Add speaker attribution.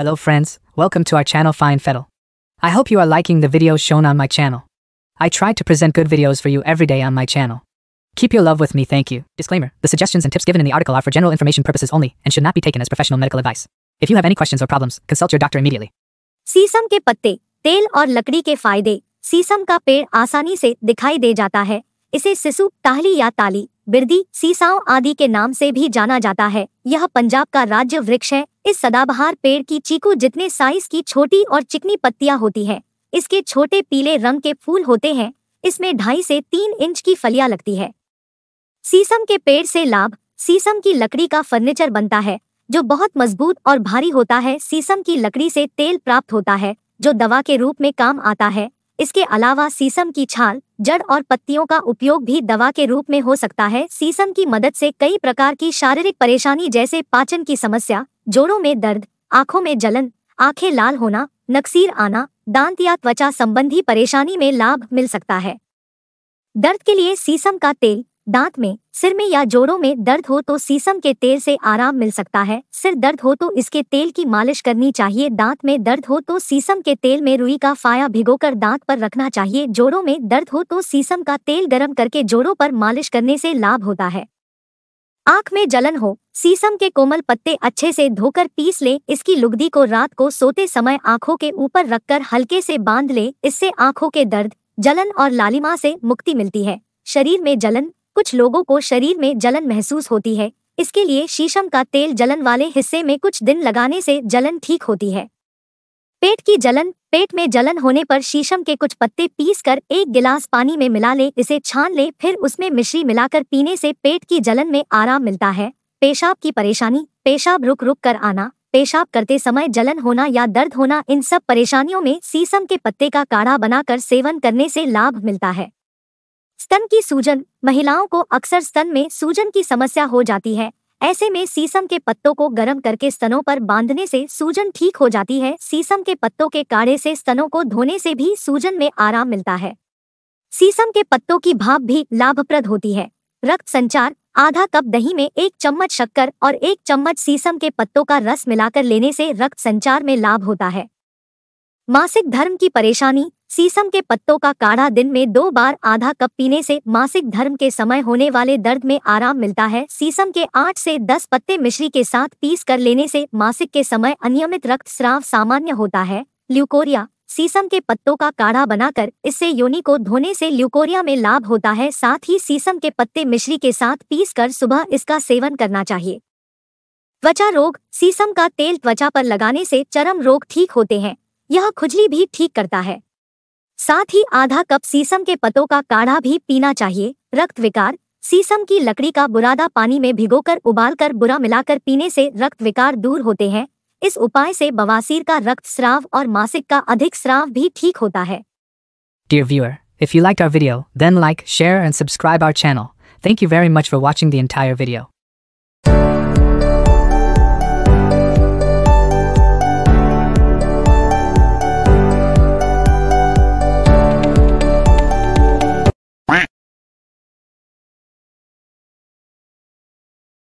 Speaker 1: Hello friends, welcome to our channel Fine Fettle. I hope you are liking the videos shown on my channel. I try to present good videos for you every day on my channel. Keep your love with me thank you. Disclaimer, the suggestions and tips given in the article are for general information purposes only and should not be taken as professional medical advice. If you have any questions or problems, consult your doctor immediately.
Speaker 2: Sesame ke पत्ते tel aur lakdi ke फायदे सीसम ka पेड़ आसानी se dikhai de जाता hai. Isse sisu, tahli ya tali. बिरदी सीसाओं आदि के नाम से भी जाना जाता है यह पंजाब का राज्य वृक्ष है इस सदाबहार पेड़ की चीकू जितने साइज की छोटी और चिकनी पत्तियां होती है इसके छोटे पीले रंग के फूल होते हैं इसमें ढाई से तीन इंच की फलियां लगती है सीसम के पेड़ से लाभ सीसम की लकड़ी का फर्नीचर बनता है जो बहुत मजबूत और भारी होता है सीसम की लकड़ी से तेल प्राप्त होता है जो दवा के रूप में काम आता है इसके अलावा सीसम की छाल जड़ और पत्तियों का उपयोग भी दवा के रूप में हो सकता है सीसम की मदद से कई प्रकार की शारीरिक परेशानी जैसे पाचन की समस्या जोड़ों में दर्द आंखों में जलन आंखें लाल होना नक्सीर आना दांत या त्वचा संबंधी परेशानी में लाभ मिल सकता है दर्द के लिए सीसम का तेल दांत में सिर में या जोड़ों में दर्द हो तो सीसम के तेल से आराम मिल सकता है सिर दर्द हो तो इसके तेल की मालिश करनी चाहिए दांत में दर्द हो तो सीसम के तेल में रुई का फाया भिगोकर दांत पर रखना चाहिए जोड़ों में दर्द हो तो सीसम का तेल गर्म करके जोड़ों पर मालिश करने से लाभ होता है आंख में जलन हो सीसम के कोमल पत्ते अच्छे से धोकर पीस ले इसकी लुगदी को रात को सोते समय आंखों के ऊपर रखकर हल्के से बांध ले इससे आंखों के दर्द जलन और लालिमा से मुक्ति मिलती है शरीर में जलन कुछ लोगों को शरीर में जलन महसूस होती है इसके लिए शीशम का तेल जलन वाले हिस्से में कुछ दिन लगाने से जलन ठीक होती है पेट की जलन पेट में जलन होने पर शीशम के कुछ पत्ते पीस कर एक गिलास पानी में मिला ले इसे छान ले फिर उसमें मिश्री मिलाकर पीने से पेट की जलन में आराम मिलता है पेशाब की परेशानी पेशाब रुक रुक कर आना पेशाब करते समय जलन होना या दर्द होना इन सब परेशानियों में शीशम के पत्ते का काढ़ा बनाकर सेवन करने से लाभ मिलता है स्तन की सूजन महिलाओं को अक्सर स्तन में सूजन की समस्या हो जाती है ऐसे में सीसम के पत्तों को गर्म करके स्तनों पर बांधने से सूजन ठीक हो जाती है सीसम के पत्तों के काढ़े से स्तनों को धोने से भी सूजन में आराम मिलता है सीसम के पत्तों की भाप भी लाभप्रद होती है रक्त संचार आधा कप दही में एक चम्मच शक्कर और एक चम्मच सीसम के पत्तों का रस मिलाकर लेने से रक्त संचार में लाभ होता है मासिक धर्म की परेशानी सीसम के पत्तों का काढ़ा दिन में दो बार आधा कप पीने से मासिक धर्म के समय होने वाले दर्द में आराम मिलता है सीसम के आठ से दस पत्ते मिश्री के साथ पीस कर लेने से मासिक के समय अनियमित रक्त स्राव सामान्य होता है ल्यूकोरिया सीसम के पत्तों का काढ़ा बनाकर इससे योनि को धोने से ल्यूकोरिया में लाभ होता है साथ ही सीसम के पत्ते मिश्री के साथ पीस कर सुबह इसका सेवन करना चाहिए त्वचा रोग सीसम का तेल त्वचा पर लगाने से चरम रोग ठीक होते हैं यह खुजली भी ठीक करता है साथ ही आधा कप सीसम के पत्तों का काढ़ा भी पीना चाहिए रक्त विकार सीसम की लकड़ी का बुरादा पानी में भिगोकर उबालकर बुरा मिलाकर पीने से रक्त विकार दूर होते हैं इस उपाय से बवासीर का रक्त स्राव और मासिक का अधिक स्राव भी ठीक होता है
Speaker 1: Dear viewer, if you liked our video, then like, share and subscribe our channel. Thank you very much for watching the entire video.